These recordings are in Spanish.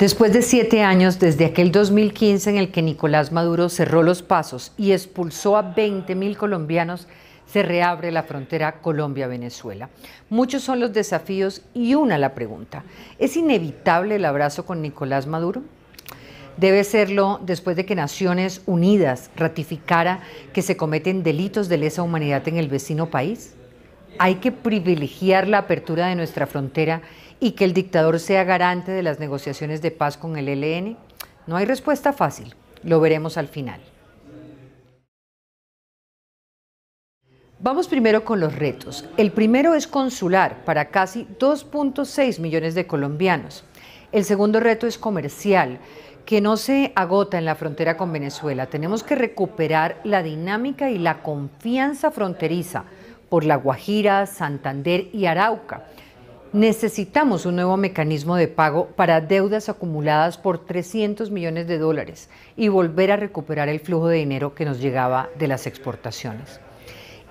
Después de siete años, desde aquel 2015 en el que Nicolás Maduro cerró los pasos y expulsó a 20.000 colombianos, se reabre la frontera Colombia-Venezuela. Muchos son los desafíos y una la pregunta. ¿Es inevitable el abrazo con Nicolás Maduro? Debe serlo después de que Naciones Unidas ratificara que se cometen delitos de lesa humanidad en el vecino país hay que privilegiar la apertura de nuestra frontera y que el dictador sea garante de las negociaciones de paz con el ELN? No hay respuesta fácil, lo veremos al final. Vamos primero con los retos. El primero es consular para casi 2.6 millones de colombianos. El segundo reto es comercial, que no se agota en la frontera con Venezuela. Tenemos que recuperar la dinámica y la confianza fronteriza por La Guajira, Santander y Arauca. Necesitamos un nuevo mecanismo de pago para deudas acumuladas por 300 millones de dólares y volver a recuperar el flujo de dinero que nos llegaba de las exportaciones.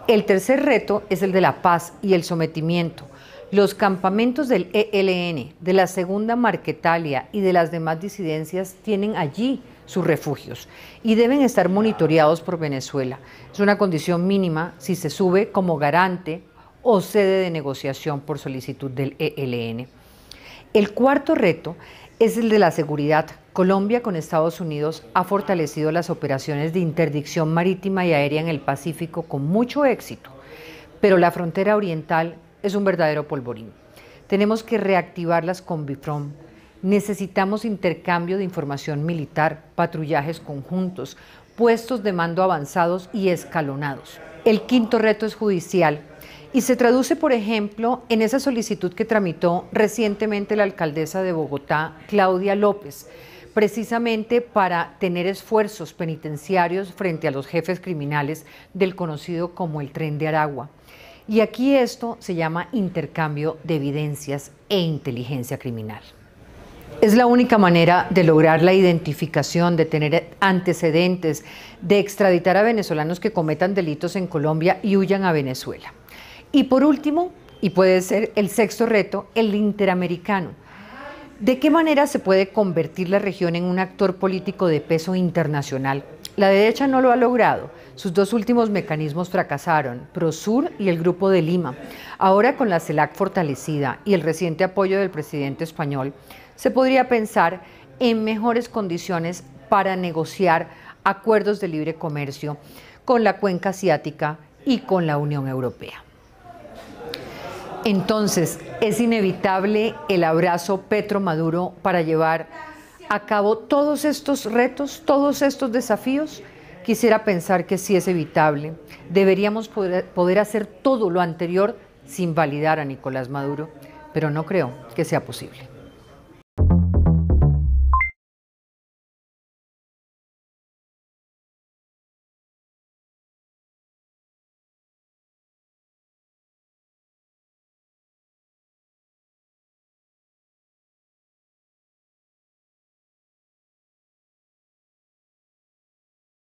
El tercer reto es el de la paz y el sometimiento. Los campamentos del ELN, de la Segunda Marquetalia y de las demás disidencias tienen allí sus refugios y deben estar monitoreados por Venezuela. Es una condición mínima si se sube como garante o sede de negociación por solicitud del ELN. El cuarto reto es el de la seguridad. Colombia con Estados Unidos ha fortalecido las operaciones de interdicción marítima y aérea en el Pacífico con mucho éxito, pero la frontera oriental es un verdadero polvorín. Tenemos que reactivarlas con Bifrom, Necesitamos intercambio de información militar, patrullajes conjuntos, puestos de mando avanzados y escalonados. El quinto reto es judicial y se traduce, por ejemplo, en esa solicitud que tramitó recientemente la alcaldesa de Bogotá, Claudia López, precisamente para tener esfuerzos penitenciarios frente a los jefes criminales del conocido como el tren de Aragua. Y aquí esto se llama intercambio de evidencias e inteligencia criminal. Es la única manera de lograr la identificación, de tener antecedentes, de extraditar a venezolanos que cometan delitos en Colombia y huyan a Venezuela. Y por último, y puede ser el sexto reto, el interamericano. ¿De qué manera se puede convertir la región en un actor político de peso internacional? La derecha no lo ha logrado. Sus dos últimos mecanismos fracasaron, Prosur y el Grupo de Lima. Ahora con la CELAC fortalecida y el reciente apoyo del presidente español, se podría pensar en mejores condiciones para negociar acuerdos de libre comercio con la cuenca asiática y con la Unión Europea. Entonces, es inevitable el abrazo Petro Maduro para llevar a cabo todos estos retos, todos estos desafíos. Quisiera pensar que sí es evitable. Deberíamos poder, hacer todo lo anterior sin validar a Nicolás Maduro, pero no creo que sea posible.